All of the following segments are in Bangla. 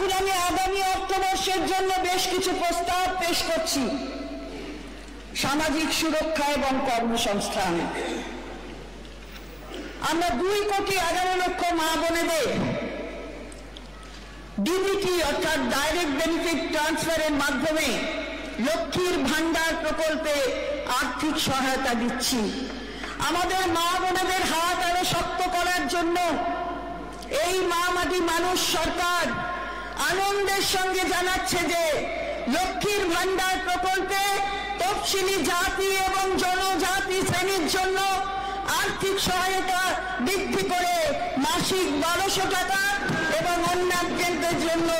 এখন আমি আগামী অর্থবর্ষের জন্য বেশ কিছু প্রস্তাব পেশ করছি সামাজিক সুরক্ষা এবং কর্মসংস্থান আমরা দুই কোটি এগারো লক্ষ মা বোনেদের ডিবিটি অর্থাৎ ডাইরেক্ট বেনিফিট ট্রান্সফারের মাধ্যমে লক্ষ্মীর ভান্ডার প্রকল্পে আর্থিক সহায়তা দিচ্ছি আমাদের মা বোনেদের হাত আরো শক্ত করার জন্য এই মা মাটি মানুষ সরকার আনন্দের সঙ্গে জানাচ্ছে যে লক্ষ্মীর ভান্ডার প্রকল্পে তফসিলি জাতি এবং জনজাতি শ্রেণীর জন্য আর্থিক সহায়তা বৃদ্ধি করে মাসিক বারোশো টাকা এবং অন্যান্যদের জন্য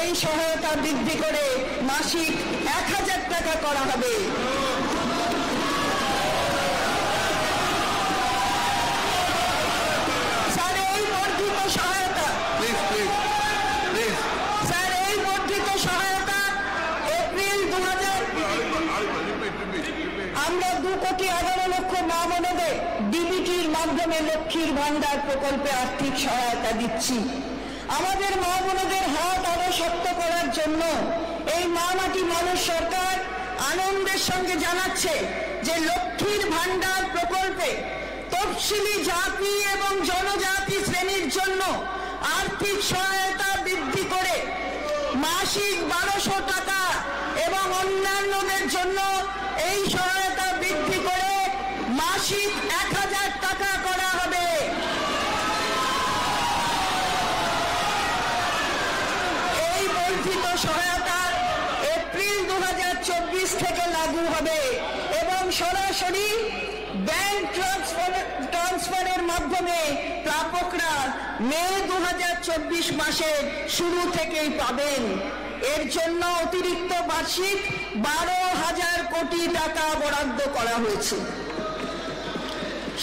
এই সহায়তা বৃদ্ধি করে মাসিক এক হাজার টাকা করা হবে আমরা দু কোটি এগারো লক্ষ মা বোনদের ডিবিটির মাধ্যমে লক্ষ্মীর ভান্ডার প্রকল্পে আর্থিক সহায়তা দিচ্ছি আমাদের মা বোনদের হাত আরো শক্ত করার জন্য এই মা মাটি মানুষ সরকার আনন্দের সঙ্গে জানাচ্ছে যে লক্ষ্মীর ভান্ডার প্রকল্পে তফসিলি জাতি এবং জনজাতি শ্রেণীর জন্য আর্থিক সহায়তা বৃদ্ধি করে মাসিক বারোশো টাকা এবং অন্যান্যদের জন্য এই সহায়তা বৃদ্ধি করে মাসিক এক হাজার টাকা করা হবে এই বর্ধিত সহায়তা এপ্রিল দু থেকে লাগু হবে এবং সরাসরি ব্যাংক ট্রান্সফারের মাধ্যমে প্রাপকরা মে দু মাসের শুরু থেকেই পাবেন এর জন্য অতিরিক্ত বার্ষিক বারো হাজার কোটি টাকা বরাদ্দ করা হয়েছে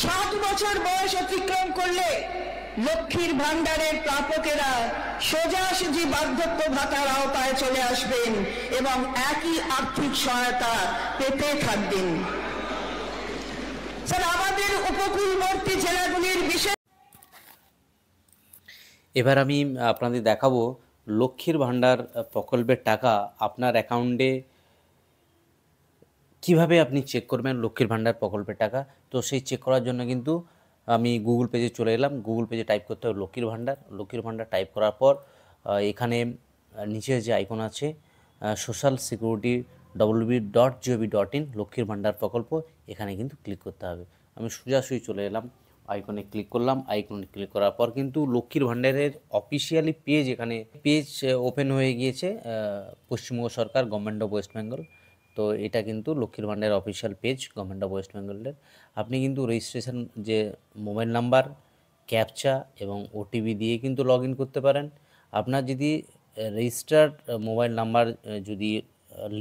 সাত বছর বয়স অতিক্রম করলে লক্ষ্মীর ভাণ্ডারের প্রাপকেরা সোজাসুজি বার্ধক্য ভাতার আওতায় চলে আসবেন এবং একই আর্থিক সহায়তা পেতে থাকবেন স্যার আমাদের উপকূলবর্তী জেলাগুলির বিশেষ এবার আমি আপনাদের দেখাবো লক্ষ্মীর ভাণ্ডার প্রকল্পের টাকা আপনার অ্যাকাউন্টে কিভাবে আপনি চেক করবেন লক্ষ্মীর ভাণ্ডার প্রকল্পের টাকা তো সেই চেক করার জন্য কিন্তু আমি গুগল পেজে চলে এলাম গুগল পেজে টাইপ করতে হবে লক্ষ্মীর ভাণ্ডার লক্ষ্মীর ভাণ্ডার টাইপ করার পর এখানে নিচে যে আইকন আছে social security WB dot GOV dot in লক্ষ্মীর ভাণ্ডার প্রকল্প এখানে কিন্তু ক্লিক করতে হবে আমি সোজাসুজি চলে এলাম আইকনে ক্লিক করলাম আইকনে ক্লিক করার পর কিন্তু লক্ষ্মীর ভাণ্ডারের অফিসিয়ালি পেজ এখানে পেজ ওপেন হয়ে গিয়েছে পশ্চিমবঙ্গ সরকার গভর্নমেন্ট অফ ওয়েস্ট বেঙ্গল তো এটা কিন্তু লক্ষ্মীর ভাণ্ডারের official page government of West বেঙ্গলের আপনি কিন্তু রেজিস্ট্রেশন যে মোবাইল নাম্বার ক্যাপচা এবং ওটিপি দিয়ে কিন্তু লগ করতে পারেন আপনার যদি রেজিস্টার্ড মোবাইল নাম্বার যদি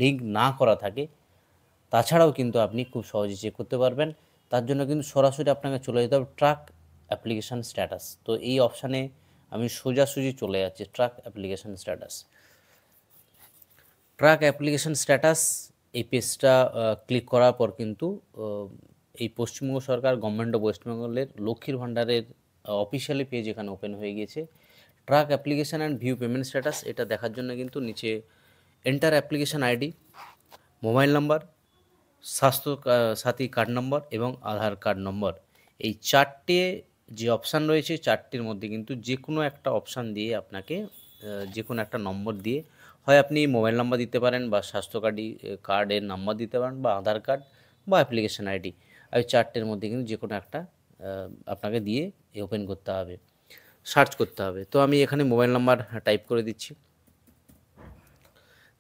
লিঙ্ক না করা থাকে তাছাড়াও কিন্তু আপনি খুব সহজে চেক করতে পারবেন তার জন্য কিন্তু সরাসরি আপনাকে চলে যেতে হবে ট্রাক অ্যাপ্লিকেশান স্ট্যাটাস তো এই অপশানে আমি সোজাসুজি চলে যাচ্ছি track application status track application status এই পেজটা ক্লিক করার পর কিন্তু এই পশ্চিমবঙ্গ সরকার গভর্নমেন্ট অফ ওয়েস্ট বেঙ্গলের লক্ষ্মীর ভাণ্ডারের অফিসিয়ালি পেজ এখানে ওপেন হয়ে গিয়েছে track application and view payment status এটা দেখার জন্য কিন্তু নিচে enter application ID mobile number Swasthya Sathi card নম্বর এবং আধার কার্ড নম্বর এই চারটে যে অপশান রয়েছে চারটির মধ্যে কিন্তু যে কোনো একটা অপশান দিয়ে আপনাকে যে কোনো একটা নম্বর দিয়ে হয় আপনি মোবাইল নাম্বার দিতে পারেন বা স্বাস্থ্য কার্ডই কার্ডের নাম্বার দিতে পারেন বা আধার কার্ড বা অ্যাপ্লিকেশান আইডি আর চারটের মধ্যে কিন্তু যে কোনো একটা আপনাকে দিয়ে ওপেন করতে হবে সার্চ করতে হবে তো আমি এখানে মোবাইল নাম্বার টাইপ করে দিচ্ছি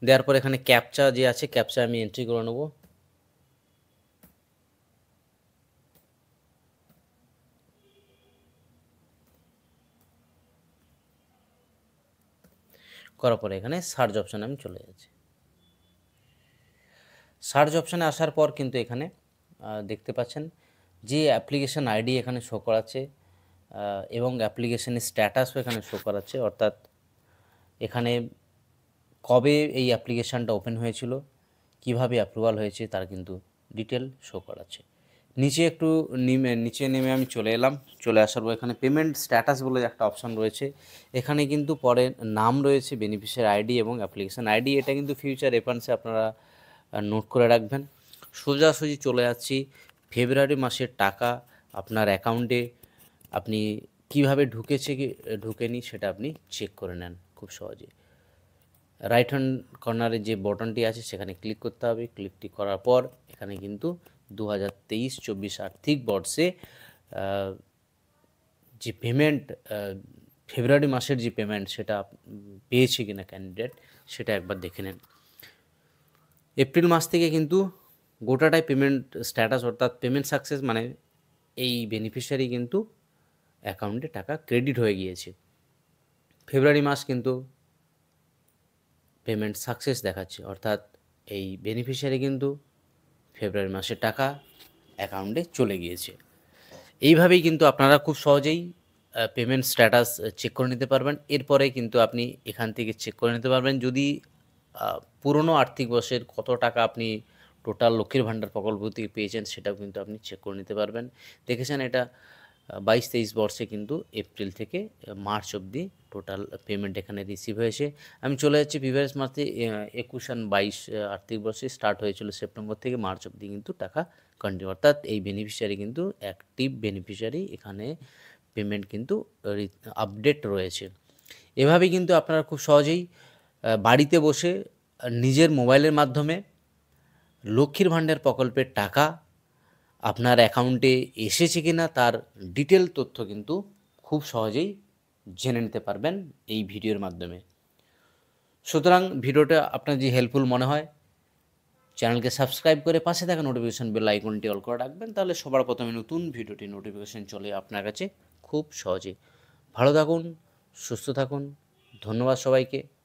দেওয়ার পর এখানে ক্যাপচা যে আছে ক্যাপচা আমি এন্ট্রি করে নেবো করার পরে এখানে সার্চ অপশানে আমি চলে যাচ্ছি সার্চ অপশানে আসার পর কিন্তু এখানে দেখতে পাচ্ছেন যে অ্যাপ্লিকেশান আইডি এখানে শো করাচ্ছে এবং অ্যাপ্লিকেশানের স্ট্যাটাসও এখানে শো করাচ্ছে অর্থাৎ এখানে কবে এই অ্যাপ্লিকেশানটা ওপেন হয়েছিল কিভাবে অ্যাপ্রুভাল হয়েছে তার কিন্তু ডিটেল শো করাচ্ছে নিচে একটু নিমে নিচে নেমে আমি চলে এলাম চলে আসার পর এখানে পেমেন্ট স্ট্যাটাস বলে একটা অপশান রয়েছে এখানে কিন্তু পরে নাম রয়েছে বেনিফিশিয়ারি আইডি এবং অ্যাপ্লিকেশান আইডি এটা কিন্তু ফিউচার রেফারেন্সে আপনারা নোট করে রাখবেন সোজাসুজি চলে যাচ্ছি ফেব্রুয়ারি মাসের টাকা আপনার অ্যাকাউন্টে আপনি কিভাবে ঢুকেছে কি ঢুকেনি সেটা আপনি চেক করে নেন খুব সহজে রাইট হ্যান্ড কর্নারে যে বটনটি আছে সেখানে ক্লিক করতে হবে ক্লিকটি করার পর এখানে কিন্তু দু হাজার তেইশ চব্বিশ আর্থিক বর্ষে যে পেমেন্ট ফেব্রুয়ারি মাসের যে পেমেন্ট সেটা পেয়েছে কিনা ক্যান্ডিডেট সেটা একবার দেখে নেন এপ্রিল মাস থেকে কিন্তু গোটাটাই পেমেন্ট স্ট্যাটাস অর্থাৎ পেমেন্ট সাকসেস মানে এই বেনিফিশিয়ারি কিন্তু অ্যাকাউন্টে টাকা ক্রেডিট হয়ে গিয়েছে ফেব্রুয়ারি মাস কিন্তু পেমেন্ট সাকসেস দেখাচ্ছে অর্থাৎ এই বেনিফিশিয়ারি কিন্তু ফেব্রুয়ারি মাসের টাকা অ্যাকাউন্টে চলে গিয়েছে এইভাবেই কিন্তু আপনারা খুব সহজেই পেমেন্ট স্ট্যাটাস চেক করে নিতে পারবেন এরপরে কিন্তু আপনি এখান থেকে চেক করে নিতে পারবেন যদি পুরনো আর্থিক বর্ষের কত টাকা আপনি টোটাল লক্ষ্মীর ভাণ্ডার প্রকল্প থেকে পেয়েছেন সেটাও কিন্তু আপনি চেক করে নিতে পারবেন দেখেছেন এটা বাইশ তেইশ বর্ষে কিন্তু এপ্রিল থেকে মার্চ অবধি টোটাল পেমেন্ট এখানে রিসিভ হয়েছে আমি চলে যাচ্ছি প্রিভিয়াস মাসে একুশ আর বাইশ আর্থিক বর্ষে স্টার্ট হয়েছিল সেপ্টেম্বর থেকে মার্চ অবধি কিন্তু টাকা কন্টিনিউ অর্থাৎ এই বেনিফিশিয়ারি কিন্তু অ্যাক্টিভ বেনিফিশিয়ারি এখানে পেমেন্ট কিন্তু আপডেট রয়েছে এভাবে কিন্তু আপনারা খুব সহজেই বাড়িতে বসে নিজের মোবাইলের মাধ্যমে লক্ষ্মীর ভাণ্ডার প্রকল্পের টাকা আপনার অ্যাকাউন্টে এসেছে কি না তার ডিটেল তথ্য কিন্তু খুব সহজেই জেনে নিতে পারবেন এই ভিডিওর মাধ্যমে সুতরাং ভিডিওটা আপনার যদি হেল্পফুল মনে হয় চ্যানেলকে সাবস্ক্রাইব করে পাশে থাকা নোটিফিকেশান বেল আইকনটি অল করে রাখবেন তাহলে সবার প্রথমে নতুন ভিডিওটি নোটিফিকেশান চলে আপনার কাছে খুব সহজে ভালো থাকুন সুস্থ থাকুন ধন্যবাদ সবাইকে